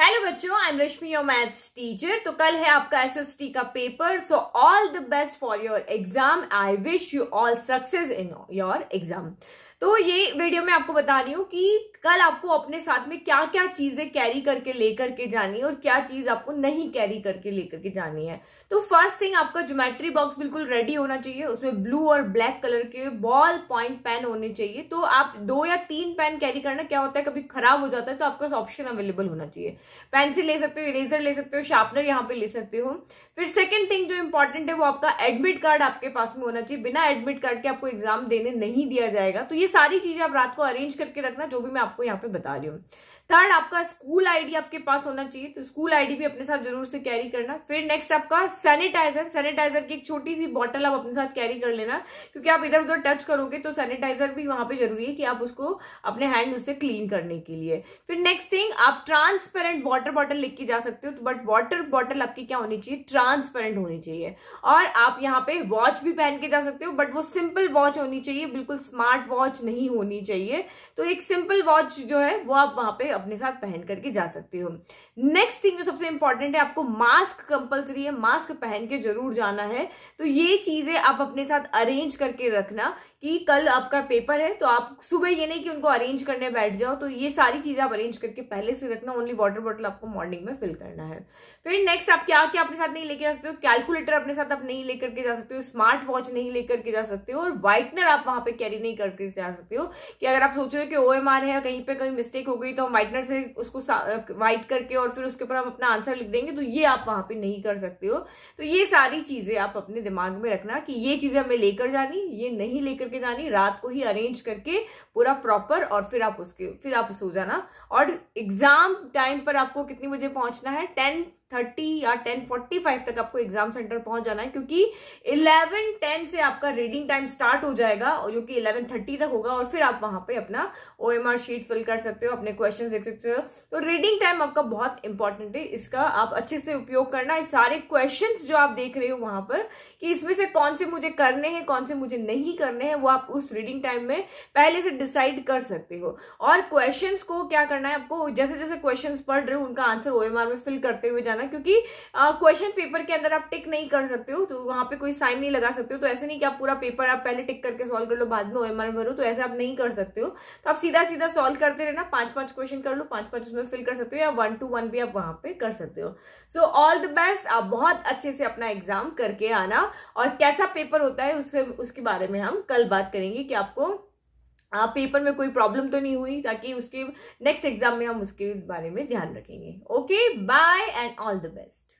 hello बच्चों I am Rashmi your maths teacher तो कल है आपका एसएसटी का paper so all the best for your exam I wish you all success in your exam तो ये वीडियो में आपको बता रही हूँ कि कल आपको अपने साथ में क्या क्या चीज़ें कैरी करके लेकर के जानी है और क्या चीज़ आपको नहीं कैरी करके लेकर के जानी है तो फर्स्ट थिंग आपका ज्योमेट्री बॉक्स बिल्कुल रेडी होना चाहिए उसमें ब्लू और ब्लैक कलर के बॉल पॉइंट पेन होने चाहिए तो आप दो या तीन पेन कैरी करना क्या होता है कभी खराब हो जाता है तो आपके पास ऑप्शन अवेलेबल होना चाहिए पेंसिल ले सकते हो इरेजर ले सकते हो शार्पनर यहाँ पे ले सकते हो फिर सेकेंड थिंग जो इंपॉर्टेंट है वो आपका एडमिट कार्ड आपके पास में होना चाहिए बिना एडमिट कार्ड के आपको एग्जाम देने नहीं दिया जाएगा तो ये सारी चीजें आप रात को अरेंज करके रखना जो भी मैं आपको यहाँ पे बता रही हूँ थर्ड आपका स्कूल आईडी आपके पास होना चाहिए तो स्कूल आईडी भी अपने साथ जरूर से कैरी करना फिर नेक्स्ट आपका सैनिटाइजर सैनिटाइजर की एक छोटी सी बॉटल आप अपने साथ कैरी कर लेना क्योंकि आप इधर उधर टच करोगे तो सैनिटाइजर भी वहां पे जरूरी है कि आप उसको अपने हैंड उससे क्लीन करने के लिए फिर नेक्स्ट थिंग आप ट्रांसपेरेंट वाटर बॉटल लेके जा सकते हो तो बट वाटर बॉटल आपकी क्या होनी चाहिए ट्रांसपेरेंट होनी चाहिए और आप यहाँ पे वॉच भी पहन के जा सकते हो बट वो सिंपल वॉच होनी चाहिए बिल्कुल स्मार्ट वॉच वॉच नहीं होनी चाहिए तो एक सिंपल वॉच जो है वो आप वहां पे अपने साथ पहन करके जा सकते हो नेक्स्ट थिंग जो सबसे इंपॉर्टेंट है आपको मास्क कंपलसरी है मास्क पहन के जरूर जाना है तो ये चीजें आप अपने साथ अरेंज करके रखना कि कल आपका पेपर है तो आप सुबह ये नहीं कि उनको अरेंज करने बैठ जाओ तो ये सारी चीजें आप अरेंज करके पहले से रखना ओनली वाटर बॉटल आपको मॉर्निंग में फिल करना है फिर नेक्स्ट आप क्या क्या अपने साथ नहीं लेके जा सकते हो कैलकुलेटर अपने साथ आप नहीं लेकर के जा सकते हो स्मार्ट वॉच नहीं लेकर के जा सकते हो और व्हाइटनर आप वहां पे कैरी नहीं करके जा सकती हो कि अगर आप सोच रहे हो कि ओ एम आर है कहीं पे कहीं मिस्टेक हो गई तो हम वाइटनर से उसको वाइट करके और फिर उसके ऊपर हम अपना आंसर लिख देंगे तो ये आप वहां पे नहीं कर सकते हो तो ये सारी चीजें आप अपने दिमाग में रखना कि ये चीजें हमें लेकर जानी ये नहीं लेकर के जानी रात को ही अरेंज करके पूरा प्रॉपर और फिर आप उसके फिर आप सो जाना और एग्जाम टाइम पर आपको कितनी बजे पहुंचना है टेन थर्टी या टेन फोर्टी फाइव तक आपको एग्जाम सेंटर पहुंच जाना है क्योंकि इलेवन टेन से आपका रीडिंग टाइम स्टार्ट हो जाएगा और जो कि इलेवन थर्टी तक होगा और फिर आप वहाँ पे अपना O M R sheet fill कर सकते हो अपने क्वेश्चन देख सकते हो तो रीडिंग टाइम आपका बहुत इंपॉर्टेंट है इसका आप अच्छे से उपयोग करना सारे क्वेश्चन जो आप देख रहे हो वहाँ पर कि इसमें से कौन से मुझे करने हैं कौन से मुझे नहीं करने हैं वो आप उस रीडिंग टाइम में पहले से डिसाइड कर सकते हो और क्वेश्चन को क्या करना है आपको जैसे जैसे क्वेश्चन पढ़ रहे हो उनका आंसर ओ में फिल करते हुए जाना क्योंकि क्वेश्चन पेपर के अंदर आप टिक नहीं कर सकते हो तो वहाँ पे कोई साइन नहीं लगा सकते हो तो ऐसे नहीं कि आप पूरा पेपर आप पहले टिक करके सॉल्व कर लो बाद में ओ में भरो तो ऐसा आप नहीं कर सकते हो तो आप सीधा सीधा सॉल्व करते रहना पांच पांच क्वेश्चन कर लो पांच पांच उसमें फिल कर सकते हो या वन टू वन भी आप वहां पे कर सकते हो सो ऑल द बेस्ट आप बहुत अच्छे से अपना एग्जाम करके आना और कैसा पेपर होता है उससे उसके बारे में हम कल बात करेंगे कि आपको आप पेपर में कोई प्रॉब्लम तो नहीं हुई ताकि उसके नेक्स्ट एग्जाम में हम उसके बारे में ध्यान रखेंगे okay bye and all the best